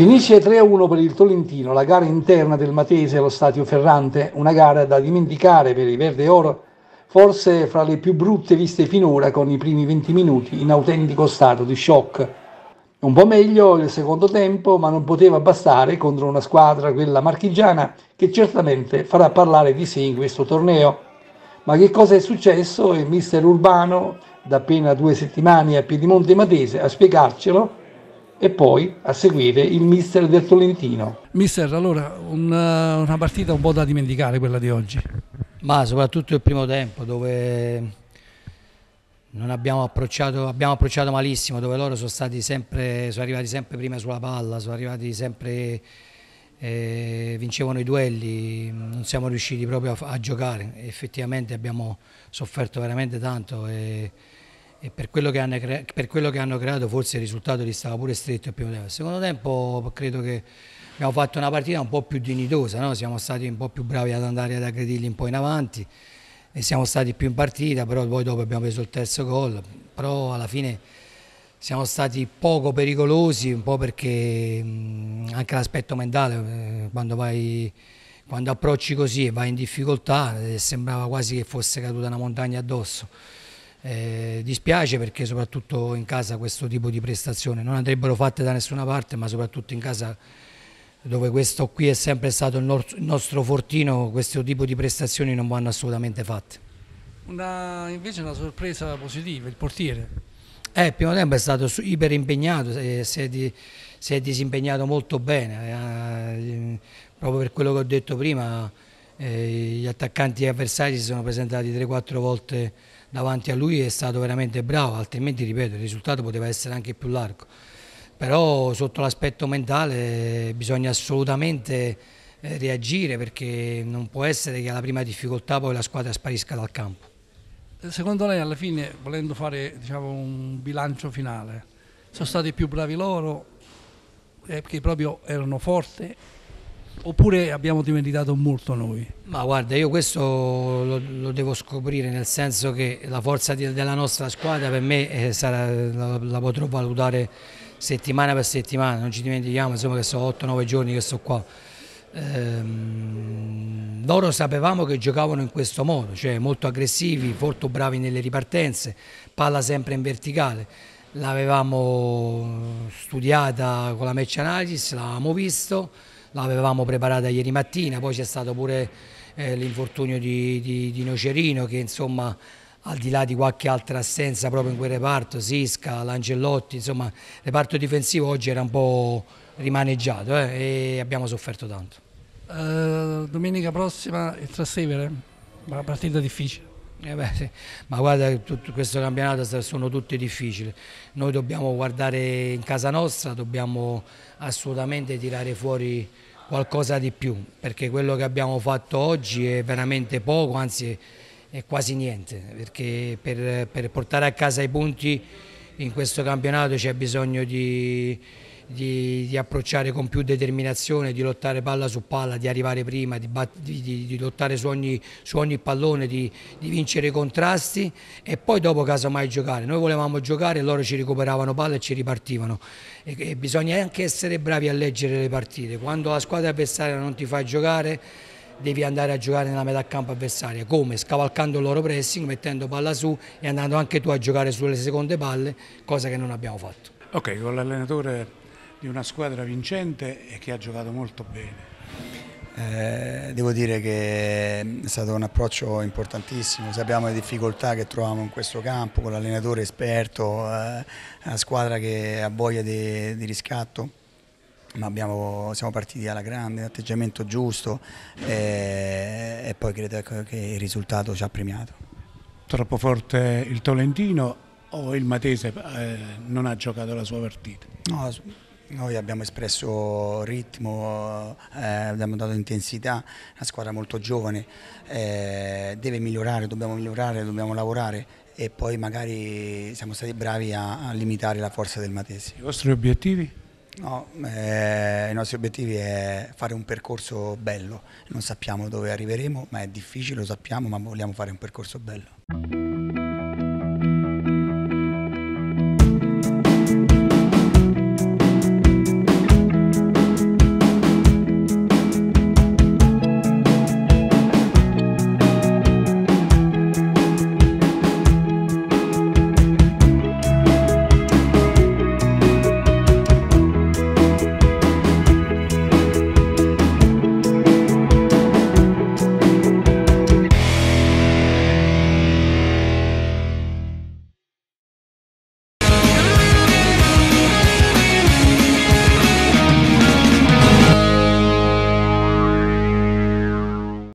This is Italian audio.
Finisce 3-1 per il Tolentino la gara interna del Matese allo Stadio Ferrante, una gara da dimenticare per i Verde Oro, forse fra le più brutte viste finora con i primi 20 minuti in autentico stato di shock. Un po' meglio il secondo tempo, ma non poteva bastare contro una squadra, quella marchigiana, che certamente farà parlare di sé in questo torneo. Ma che cosa è successo? Il mister Urbano, da appena due settimane a Piedimonte Matese, a spiegarcelo, e poi a seguire il mister del Tolentino. Mister, allora una, eh, una, partita un po' da dimenticare quella di oggi. Ma soprattutto il primo tempo dove non abbiamo approcciato, abbiamo approcciato malissimo, dove loro sono, sempre, sono arrivati sempre prima sulla palla, sono arrivati sempre, eh, vincevano i duelli, non siamo riusciti proprio a, a giocare, effettivamente abbiamo sofferto veramente tanto. E, e per quello, cre- per quello, che hanno creato forse il risultato gli stava pure stretto il primo tempo. Il secondo tempo credo che abbiamo fatto una partita un po' più dignitosa, no? siamo stati un po' più bravi ad andare ad aggredirli un po' in avanti e siamo stati più in partita, però poi dopo abbiamo preso il terzo gol, però alla fine siamo stati poco pericolosi, un po' perché mh, anche l'aspetto mentale, eh, quando vai quando approcci così e vai in difficoltà, eh, sembrava quasi che fosse caduta una montagna addosso. Eh, dispiace perché soprattutto in casa questo tipo di prestazioni non andrebbero fatte da nessuna parte, ma soprattutto in casa dove questo qui è sempre stato il nostro fortino, questo tipo di prestazioni non vanno assolutamente fatte. Una, invece una sorpresa positiva, il portiere. Eh, il primo tempo è stato iper impegnato, eh, si, è di, si è, disimpegnato molto bene, eh, eh, proprio per quello che ho detto prima, eh, gli attaccanti avversari si sono presentati 3-4 volte davanti a lui è stato veramente bravo, altrimenti ripeto il risultato poteva essere anche più largo. Però sotto l'aspetto mentale bisogna assolutamente eh, reagire perché non può essere che alla prima difficoltà poi la squadra sparisca dal campo. Eh, secondo lei alla fine, volendo fare diciamo, un bilancio finale, sono stati più bravi loro perché eh, proprio erano forti oppure abbiamo dimenticato molto noi? Ma guarda, io questo lo, lo devo scoprire, nel senso che la forza di, della nostra squadra per me eh, sarà, la, la, potrò valutare settimana per settimana, non ci dimentichiamo insomma, che sono 8-9 giorni che sto qua. Ehm, loro sapevamo che giocavano in questo modo, cioè molto aggressivi, molto bravi nelle ripartenze, palla sempre in verticale. L'avevamo studiata con la match analysis, l'avevamo visto, l'avevamo preparata ieri mattina, poi c'è stato pure eh, l'infortunio di, di, di, Nocerino che insomma al di là di qualche altra assenza proprio in quel reparto, Sisca, Langellotti, insomma il reparto difensivo oggi era un po' rimaneggiato eh, e abbiamo sofferto tanto. Uh, domenica prossima il Trastevere, una partita difficile. Eh beh, sì. Ma guarda, tutto questo campionato sono tutte difficili. Noi dobbiamo guardare in casa nostra, dobbiamo assolutamente tirare fuori qualcosa di più, perché quello che abbiamo fatto oggi è veramente poco, anzi è quasi niente, perché per, per portare a casa i punti in questo campionato c'è bisogno di di, di, approcciare con più determinazione, di lottare palla su palla, di arrivare prima, di, di, di lottare su ogni, su ogni pallone, di, vincere i contrasti e poi dopo casomai giocare. Noi volevamo giocare, e loro ci recuperavano palla e ci ripartivano. E, e bisogna anche essere bravi a leggere le partite. Quando la squadra avversaria non ti fa giocare devi andare a giocare nella metà campo avversaria, come? Scavalcando il loro pressing, mettendo palla su e andando anche tu a giocare sulle seconde palle, cosa che non abbiamo fatto. Ok, con l'allenatore di una squadra vincente e che ha giocato molto bene. Eh, devo dire che mm, è stato un approccio importantissimo, sappiamo le difficoltà che troviamo in questo campo con l'allenatore esperto, eh, la squadra che ha voglia di, di riscatto, ma abbiamo, siamo partiti alla grande, atteggiamento giusto eh, e poi credo che il risultato ci ha premiato. Troppo forte il Tolentino o il Matese eh, non ha giocato la sua partita? No, noi abbiamo espresso ritmo, eh, abbiamo dato intensità, una squadra molto giovane, eh, deve migliorare, dobbiamo migliorare, dobbiamo lavorare e poi magari siamo stati bravi a, a limitare la forza del Matesi. I vostri obiettivi? No, eh, I nostri obiettivi è fare un percorso bello, non sappiamo dove arriveremo, ma è difficile, lo sappiamo, ma vogliamo fare un percorso bello.